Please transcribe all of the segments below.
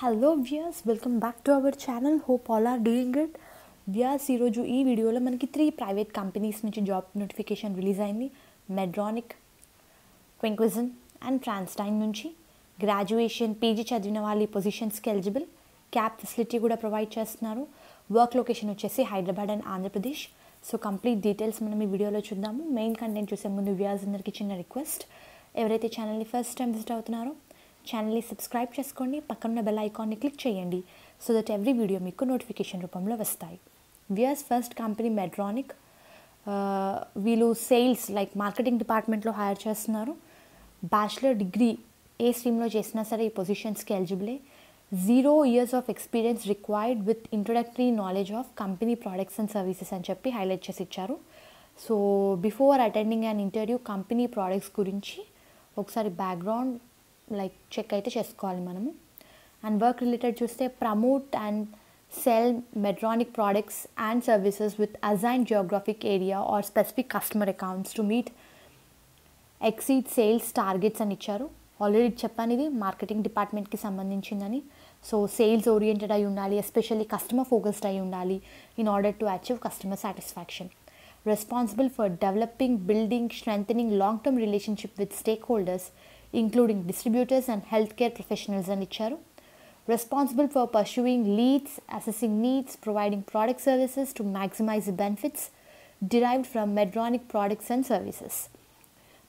Hello guys welcome back to our channel hope all are doing good guys ఈరోజు ఈ వీడియోలో మనకి three private companies నుంచి job notification release అయింది Medtronic క్వింక్విజన్ and ట్రాన్స్టైన్ నుంచి గ్రాడ్యుయేషన్ పీజీ చదివిన వాళ్ళు ఈ పొజిషన్స్కి ఎలిజిబుల్ క్యాబ్ ఫెసిలిటీ కూడా ప్రొవైడ్ చేస్తున్నారు వర్క్ లొకేషన్ వచ్చేసి Hyderabad and Andhra Pradesh so complete details మనం ఈ వీడియోలో చూద్దాము మెయిన్ కంటెంట్ చూసే ముందు వ్యాస్ అందరికీ చిన్న రిక్వెస్ట్ ఎవరైతే ఛానల్ని ఫస్ట్ టైం విజిట్ అవుతున్నారో ఛానల్ని సబ్స్క్రైబ్ చేసుకోండి పక్కనున్న బెల్ ఐకాన్ని క్లిక్ చేయండి సో దట్ ఎవ్రీ వీడియో మీకు నోటిఫికేషన్ రూపంలో వస్తాయి వియర్స్ ఫస్ట్ కంపెనీ మెడ్రానిక్ వీళ్ళు సేల్స్ లైక్ మార్కెటింగ్ డిపార్ట్మెంట్లో హైర్ చేస్తున్నారు బ్యాచిలర్ డిగ్రీ ఏ స్ట్రీమ్లో చేసినా సరే ఈ పొజిషన్స్కి ఎలిజిబులే zero years of experience required with introductory knowledge of company products and services అని చెప్పి హైలైట్ చేసి ఇచ్చారు so before attending an interview company products గురించి ఒకసారి బ్యాక్గ్రౌండ్ లైక్ చెక్ అయితే చేసుకోవాలి మనము అండ్ వర్క్ రిలేటెడ్ చూస్తే promote and sell Medtronic products and services with assigned geographic area or specific customer accounts to meet exceed sales targets అని ఇచ్చారు already చెప్పాను ఇది మార్కెటింగ్ డిపార్ట్మెంట్కి సంబంధించిందని సో సేల్స్ ఓరియంటెడ్ అయి ఉండాలి ఎస్పెషల్లీ కస్టమర్ ఫోకస్డ్ అయి ఉండాలి in order to achieve customer satisfaction responsible for developing, building, strengthening long term relationship with stakeholders, including distributors and healthcare professionals and HR. Responsible for pursuing leads, assessing needs, providing product services to maximize the benefits derived from Medronic products and services.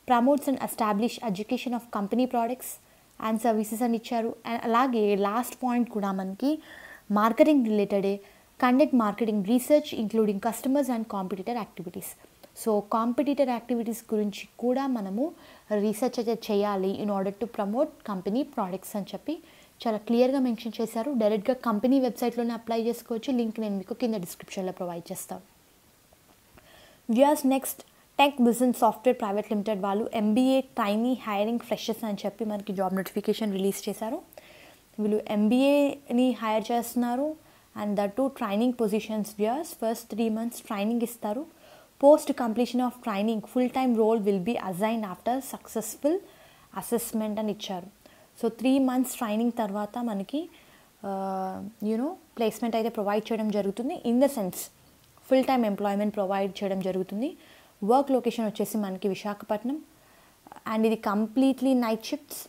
Promotes and establish education of company products and services. And ఇచ్చారు And అలాగే last marketing కూడా conduct marketing research including customers and competitor activities so competitor activities గురించి కూడా మనము research అయితే చేయాలి in order to promote company products అని చెప్పి చాలా క్లియర్గా మెన్షన్ చేశారు డైరెక్ట్గా కంపెనీ వెబ్సైట్లోనే అప్లై చేసుకోవచ్చు లింక్ నేను మీకు కింద డిస్క్రిప్షన్లో ప్రొవైడ్ చేస్తాను views next tech business software private limited వాళ్ళు ఎంబీఏ టైనీ హైరింగ్ ఫ్రెషర్స్ అని చెప్పి మనకి జాబ్ నోటిఫికేషన్ రిలీజ్ చేశారు వీళ్ళు ఎంబీఏని హైర్ చేస్తున్నారు and the two training positions viewers first three months training ఇస్తారు post completion of training full time role will be assign after successful assessment అని ఇచ్చారు సో త్రీ మంత్స్ ట్రైనింగ్ తర్వాత మనకి you know uh, placement అయితే provide చేయడం జరుగుతుంది in the sense full time employment provide చేయడం జరుగుతుంది వర్క్ లొకేషన్ వచ్చేసి మనకి విశాఖపట్నం అండ్ ఇది completely night shifts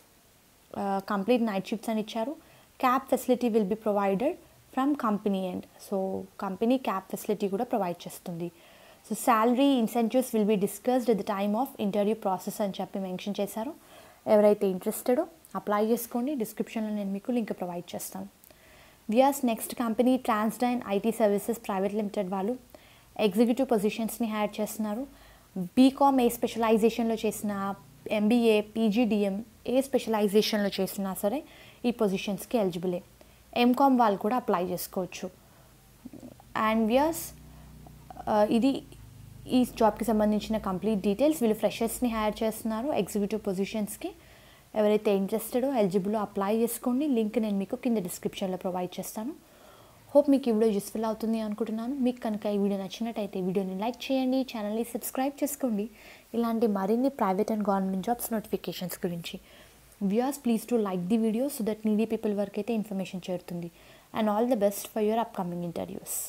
complete night shifts అని ఇచ్చారు cab facility will be provided from company and so company cab facility కూడా ప్రొవైడ్ చేస్తుంది so salary incentives will be discussed the time of interview process అని చెప్పి mention చేశారు ఎవరైతే ఇంట్రెస్టెడో apply చేసుకోండి డిస్క్రిప్షన్లో నేను మీకు లింక్ ప్రొవైడ్ చేస్తాను వియాస్ నెక్స్ట్ కంపెనీ ట్రాన్స్డైన్ ఐటీ సర్వీసెస్ ప్రైవేట్ లిమిటెడ్ వాళ్ళు ఎగ్జిక్యూటివ్ పొజిషన్స్ని హైర్ చేస్తున్నారు బీకామ్ ఏ స్పెషలైజేషన్లో చేసిన ఎంబీఏ పీజీడిఎం ఏ స్పెషలైజేషన్లో చేసినా సరే ఈ పొజిషన్స్కి ఎలిజిబులే ఎంకామ్ వాళ్ళు కూడా అప్లై చేసుకోవచ్చు అండ్ వియర్స్ uh, ఇది ఈ జాబ్కి సంబంధించిన కంప్లీట్ డీటెయిల్స్ వీళ్ళు ఫ్రెషర్స్ని హైర్ చేస్తున్నారు ఎగ్జిక్యూటివ్ పొజిషన్స్కి ఎవరైతే ఇంట్రెస్టెడో ఎలిజిబుల్ అప్లై చేసుకోండి లింక్ నేను మీకు కింద డిస్క్రిప్షన్లో ప్రొవైడ్ చేస్తాను హోప్ మీకు ఈ వీడియో యూస్ఫుల్ అవుతుంది అనుకుంటున్నాను మీకు కనుక ఈ వీడియో నచ్చినట్టయితే వీడియోని లైక్ చేయండి ఛానల్ని సబ్స్క్రైబ్ చేసుకోండి ఇలాంటి మరిన్ని private and government jobs notifications గురించి viewers please to like the video so that needy people వరకు అయితే ఇన్ఫర్మేషన్ చేరుతుంది and all the best for your upcoming interviews